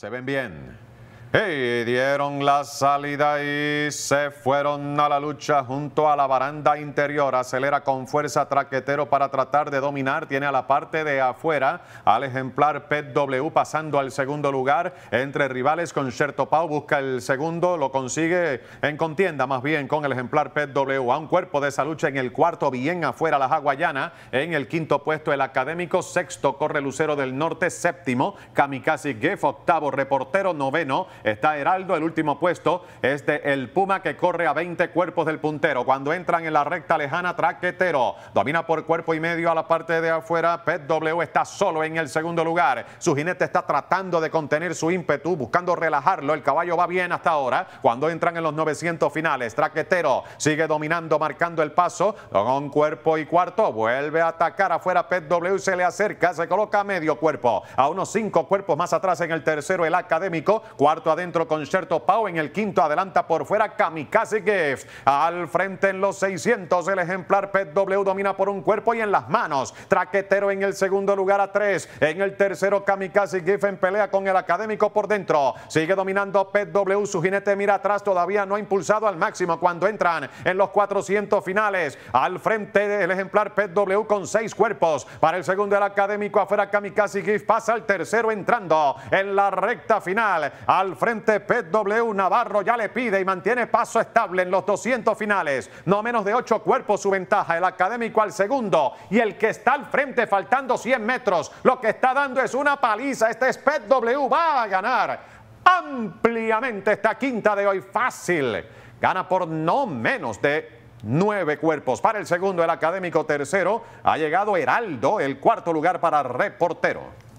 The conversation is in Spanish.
Se ven bien. Y dieron la salida y se fueron a la lucha junto a la baranda interior. Acelera con fuerza Traquetero para tratar de dominar. Tiene a la parte de afuera al ejemplar Pet pasando al segundo lugar entre rivales con Pau Busca el segundo, lo consigue en contienda más bien con el ejemplar P.W. A un cuerpo de esa lucha en el cuarto, bien afuera la Jaguayana. En el quinto puesto el Académico. Sexto corre Lucero del Norte. Séptimo Kamikaze Geff. Octavo reportero. Noveno está Heraldo. El último puesto es de El Puma que corre a 20 cuerpos del puntero. Cuando entran en la recta lejana, Traquetero domina por cuerpo y medio a la parte de afuera. Pet W está solo en el segundo lugar. Su jinete está tratando de contener su ímpetu, buscando relajarlo. El caballo va bien hasta ahora. Cuando entran en los 900 finales, Traquetero sigue dominando, marcando el paso. Con cuerpo y cuarto, vuelve a atacar afuera. Pet W se le acerca, se coloca a medio cuerpo. A unos cinco cuerpos más atrás en el tercero, el académico. Cuarto adentro con Sherto Pau, en el quinto adelanta por fuera Kamikaze Gift, al frente en los 600 el ejemplar Pet W domina por un cuerpo y en las manos, Traquetero en el segundo lugar a tres, en el tercero Kamikaze Gif en pelea con el académico por dentro, sigue dominando Pet W, su jinete mira atrás, todavía no ha impulsado al máximo cuando entran en los 400 finales, al frente el ejemplar Pet W con seis cuerpos, para el segundo el académico afuera Kamikaze Gif pasa al tercero entrando en la recta final, al frente, PW Navarro ya le pide y mantiene paso estable en los 200 finales. No menos de 8 cuerpos su ventaja, el académico al segundo y el que está al frente faltando 100 metros. Lo que está dando es una paliza. Este es PW, va a ganar ampliamente esta quinta de hoy. Fácil. Gana por no menos de nueve cuerpos. Para el segundo, el académico tercero, ha llegado Heraldo, el cuarto lugar para reportero.